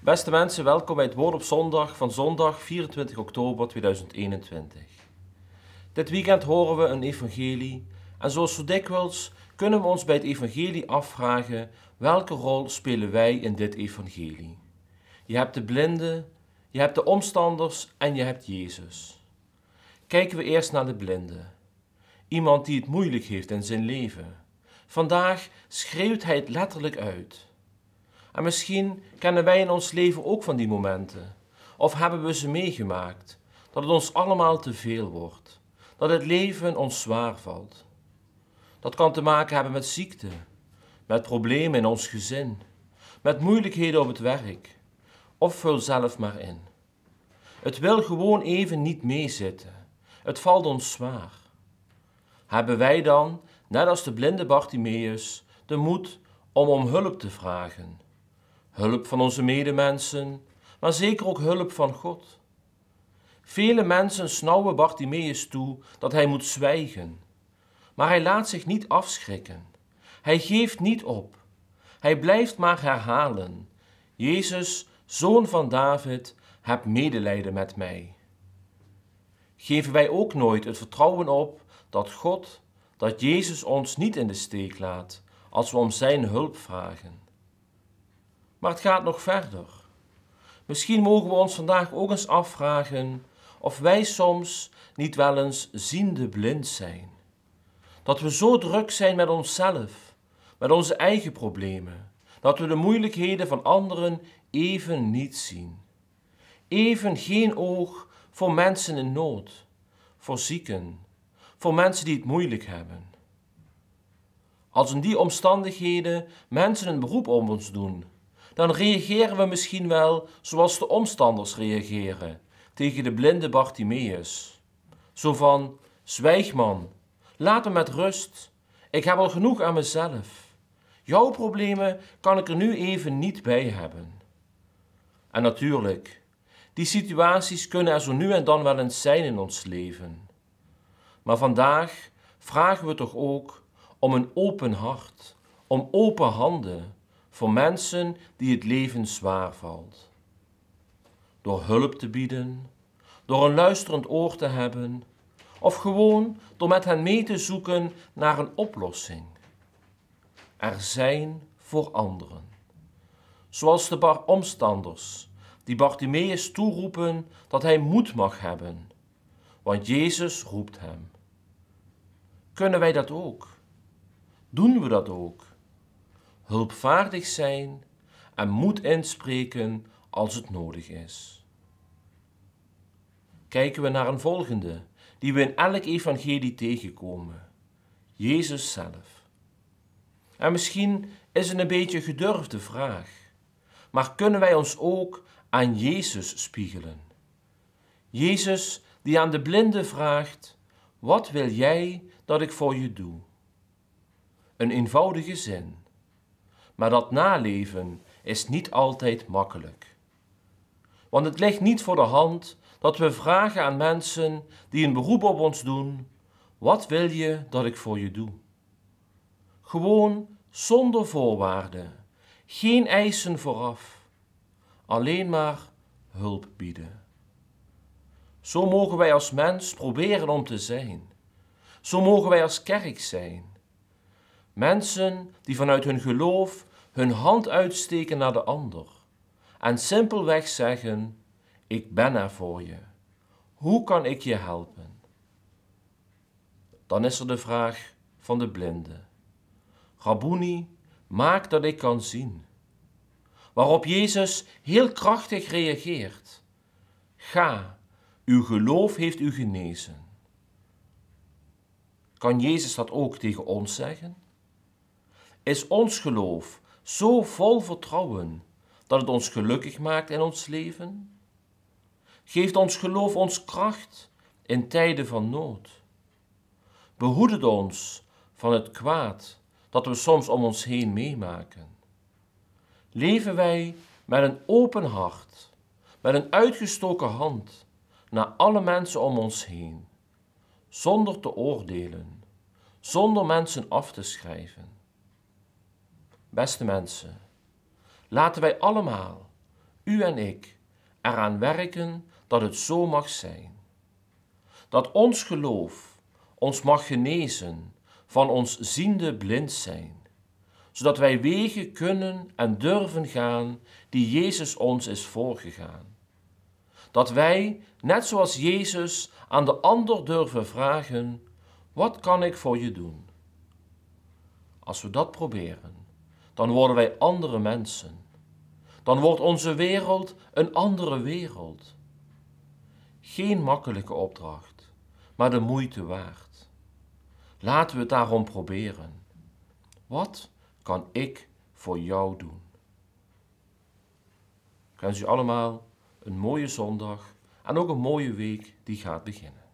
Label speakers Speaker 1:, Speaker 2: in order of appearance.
Speaker 1: Beste mensen, welkom bij het Woord op Zondag van zondag 24 oktober 2021. Dit weekend horen we een evangelie en zoals zo dikwijls kunnen we ons bij het evangelie afvragen welke rol spelen wij in dit evangelie. Je hebt de blinden, je hebt de omstanders en je hebt Jezus. Kijken we eerst naar de blinde. Iemand die het moeilijk heeft in zijn leven. Vandaag schreeuwt hij het letterlijk uit. En misschien kennen wij in ons leven ook van die momenten. Of hebben we ze meegemaakt, dat het ons allemaal te veel wordt, dat het leven ons zwaar valt. Dat kan te maken hebben met ziekte, met problemen in ons gezin, met moeilijkheden op het werk. Of vul zelf maar in. Het wil gewoon even niet meezitten. Het valt ons zwaar. Hebben wij dan, net als de blinde Bartimeus, de moed om om hulp te vragen? hulp van onze medemensen, maar zeker ook hulp van God. Vele mensen snauwen Bartimeus toe dat hij moet zwijgen, maar hij laat zich niet afschrikken. Hij geeft niet op. Hij blijft maar herhalen: Jezus, zoon van David, heb medelijden met mij. Geven wij ook nooit het vertrouwen op dat God, dat Jezus ons niet in de steek laat als we om Zijn hulp vragen? Maar het gaat nog verder. Misschien mogen we ons vandaag ook eens afvragen of wij soms niet wel eens ziende blind zijn. Dat we zo druk zijn met onszelf, met onze eigen problemen, dat we de moeilijkheden van anderen even niet zien. Even geen oog voor mensen in nood, voor zieken, voor mensen die het moeilijk hebben. Als in die omstandigheden mensen een beroep op ons doen, dan reageren we misschien wel zoals de omstanders reageren tegen de blinde Bartimeus. Zo van: Zwijg man, laat me met rust. Ik heb al genoeg aan mezelf. Jouw problemen kan ik er nu even niet bij hebben. En natuurlijk, die situaties kunnen er zo nu en dan wel eens zijn in ons leven. Maar vandaag vragen we toch ook om een open hart, om open handen, voor mensen die het leven zwaar valt. Door hulp te bieden, door een luisterend oor te hebben of gewoon door met hen mee te zoeken naar een oplossing. Er zijn voor anderen. Zoals de omstanders die Bartimaeus toeroepen dat hij moed mag hebben, want Jezus roept hem. Kunnen wij dat ook? Doen we dat ook? hulpvaardig zijn en moed inspreken als het nodig is. Kijken we naar een volgende, die we in elk evangelie tegenkomen: Jezus zelf. En misschien is het een beetje gedurfde vraag, maar kunnen wij ons ook aan Jezus spiegelen? Jezus die aan de blinde vraagt: Wat wil jij dat ik voor je doe? Een eenvoudige zin maar dat naleven is niet altijd makkelijk. Want het ligt niet voor de hand dat we vragen aan mensen die een beroep op ons doen: wat wil je dat ik voor je doe? Gewoon zonder voorwaarden, geen eisen vooraf, alleen maar hulp bieden. Zo mogen wij als mens proberen om te zijn. Zo mogen wij als kerk zijn. Mensen die vanuit hun geloof hun hand uitsteken naar de ander en simpelweg zeggen: Ik ben er voor je. Hoe kan ik je helpen? Dan is er de vraag van de blinde: Rabuni, maak dat ik kan zien. Waarop Jezus heel krachtig reageert: Ga, uw geloof heeft u genezen. Kan Jezus dat ook tegen ons zeggen? Is ons geloof zo vol vertrouwen dat het ons gelukkig maakt in ons leven? Geeft ons geloof ons kracht in tijden van nood? Behoedt het ons van het kwaad dat we soms om ons heen meemaken? Leven wij met een open hart, met een uitgestoken hand naar alle mensen om ons heen, zonder te oordelen, zonder mensen af te schrijven? Beste mensen, laten wij allemaal, u en ik, eraan werken dat het zo mag zijn. Dat ons geloof ons mag genezen van ons ziende blind zijn, zodat wij wegen kunnen en durven gaan die Jezus ons is voorgegaan. Dat wij, net zoals Jezus, aan de ander durven vragen: Wat kan ik voor je doen? Als we dat proberen, dan worden wij andere mensen. Dan wordt onze wereld een andere wereld. Geen makkelijke opdracht, maar de moeite waard. Laten we het daarom proberen. Wat kan ik voor jou doen? Ik wens u allemaal een mooie zondag en ook een mooie week die gaat beginnen.